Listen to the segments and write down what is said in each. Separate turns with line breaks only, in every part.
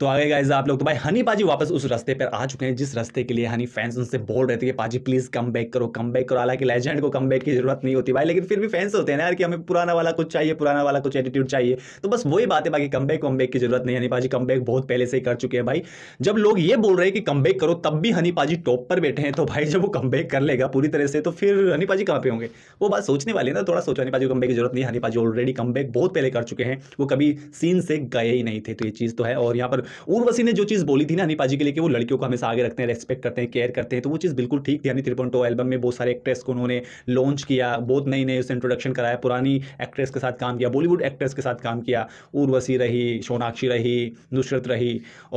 तो आगे गाइज आप लोग तो भाई हनी पाजी वापस उस रास्ते पर आ चुके हैं जिस रास्ते के लिए हनी फैंस उनसे बोल रहे थे कि पाजी प्लीज़ कम बैक करो कम बैक करो हालांकि लेजेंड को कम बैक की जरूरत नहीं होती भाई लेकिन फिर भी फैंस होते हैं ना यार कि हमें पुराना वाला कुछ चाहिए पुराना वाला कुछ एटीट्यूड चाहिए तो बस वही बात है बाकी कम बैक कम बैक की जरूरत नहीं हनी पाजी कम बैक बहुत पहले से ही कर चुके हैं भाई जब लोग ये बोल रहे हैं कि कम बैक करो तब भी हनी पाजी टॉप पर बैठे हैं तो भाई जब वो कम बैक कर लेगा पूरी तरह से तो फिर हनी पाजी कहाँ पे होंगे वो बात सोचने वाली है ना थोड़ा सोचो हनी पाजी कम बैक की जरूरत नहीं हनी पाजी ऑलरेडी कम बैक बहुत पहले कर चुके हैं वो कभी सीन से गए ही नहीं थे तो ये चीज़ तो है और यहाँ पर उर्वशी ने जो चीज़ बोली थी ना अनिपाजी के लिए कि वो लड़कियों को हमेशा आगे रखते हैं रेस्पेक्ट करते हैं केयर करते हैं तो वो चीज़ बिल्कुल ठीक थी यानी थ्री एल्बम में बहुत सारे एक्ट्रेस को उन्होंने लॉन्च किया बहुत नई नई उसे इंट्रोडक्शन कराया पुरानी एक्ट्रेस के साथ काम किया बॉलीवुड एक्ट्रेस के साथ काम किया उर्वशी रही सोनाक्षी रही नुसरत रही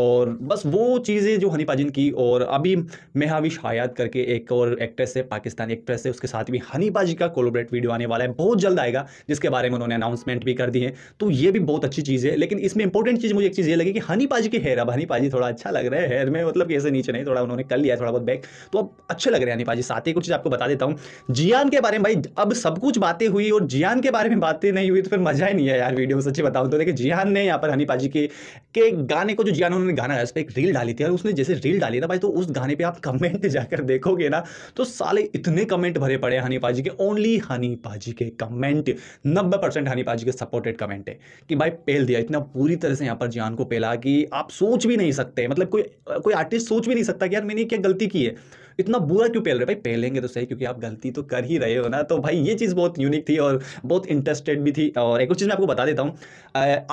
और बस वो चीज़ें जो हनीपाजिन की और अभी मेहाविश हयात करके एक और एक्ट्रेस है पाकिस्तानी एक्ट्रेस है उसके साथ भी हनीपाजी का कोलोबरेट वीडियो आने वाला है बहुत जल्द आएगा जिसके बारे में उन्होंने अनाउंसमेंट भी कर दी है तो ये भी बहुत अच्छी चीज़ है लेकिन इसमें इंपॉर्टेंट चीज़ मुझे एक चीज़ ये लगी कि हनीपाजी आज के हेयर अब हनी पाजी थोड़ा अच्छा लग रहा है हेयर में मतलब कैसे नीचे नहीं थोड़ा उन्होंने कर लिया थोड़ा बहुत बैक तो अब अच्छे लग रहे हैं हनी पाजी साथ ही कुछ आपको बता देता हूँ जियान के बारे में भाई अब सब कुछ बातें हुई और जियान के बारे में बातें नहीं हुई तो फिर मजा ही नहीं है यार वीडियो में सच्ची बताऊँ तो देखिए जियान ने यहाँ पर हनी पाजी के, के गाने को जो जियान उन्होंने गाना है उस पर एक रील डाली थी और उसने जैसे रील डाली ना भाई तो उस गाने पर आप कमेंट जाकर देखोगे ना तो साले इतने कमेंट भरे पड़े हनी पाजी के ओनली हनी पाजी के कमेंट नब्बे परसेंट हनी पाजी के सपोर्टेड कमेंट है कि भाई पेल दिया इतना पूरी तरह से यहाँ पर जियान को पेला कि आप सोच भी नहीं सकते मतलब कोई कोई आर्टिस्ट सोच भी नहीं सकता कि यार मैंने क्या गलती की है इतना बुरा क्यों पहल रहे भाई पहलेंगे तो सही क्योंकि आप गलती तो कर ही रहे हो ना तो भाई ये चीज़ बहुत यूनिक थी और बहुत इंटरेस्टेड भी थी और एक और चीज़ मैं आपको बता देता हूँ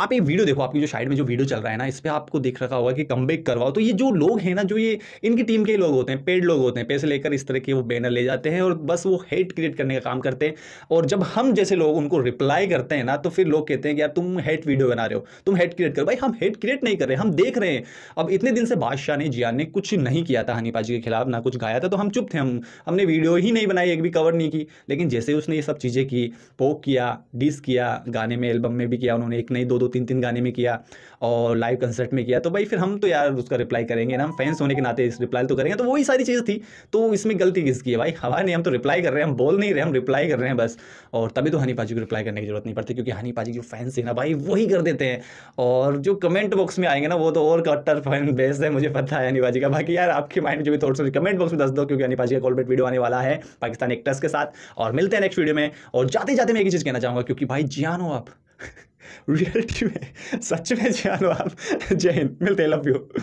आप ये वीडियो देखो आपकी जो साइड में जो वीडियो चल रहा है ना इस पर आपको देख रखा होगा कि कम करवाओ तो ये जो लोग हैं ना जो ये इनकी टीम के लोग होते हैं पेड लोग होते हैं पैसे लेकर इस तरह के वो बैनर ले जाते हैं और बस वो हेट क्रिएट करने का काम करते हैं और जब हम जैसे लोग उनको रिप्लाई करते हैं ना तो फिर लोग कहते हैं कि यार तुम हेट वीडियो बना रहे हो तुम हेट क्रिएट करो भाई हम हेट क्रिएट नहीं कर रहे हम देख रहे हैं अब इतने दिन से बादशाह ने जिया ने कुछ नहीं किया था हनीपाजी के खिलाफ ना कुछ गाया आया था तो हम चुप थे हम हमने वीडियो ही नहीं बनाई एक भी कवर नहीं की लेकिन जैसे उसने ये सब चीज़ें की पोक किया डिस किया गाने में एल्बम में भी किया उन्होंने एक नहीं दो दो तीन तीन गाने में किया और लाइव कंसर्ट में किया तो भाई फिर हम तो यार उसका रिप्लाई करेंगे ना हम फैंस होने के नाते इस रिप्लाई तो करेंगे तो वही सारी चीज़ थी तो इसमें गलती किसकी है भाई हवा नहीं हम तो रिप्लाई कर रहे हैं हम बोल नहीं रहे हम रिप्लाई कर रहे हैं बस और तभी तो हनी पाजी को रिप्लाई करने की जरूरत नहीं पड़ती क्योंकि हनी पाजी जो फैंस है ना भाई वही कर देते हैं और जो कमेंट बॉक्स में आएंगे ना वो तो और कट्टर फैन बेस्ट है मुझे पता है हनी पाजी का बाकी यार आपके माइंड जो भी सा कमेंट बॉक्स में दस दो क्योंकि अनिपाजी का कॉलबेट वीडियो आने वाला है पाकिस्तान एक्टर्स के साथ और मिलते हैं नेक्स्ट वीडियो में और जाते जाते मैं एक चीज़ कहना चाहूँगा क्योंकि भाई जियान हो आप रियलिटी में सच में जियान हो आप जय हिंद मिलते हैं लव यू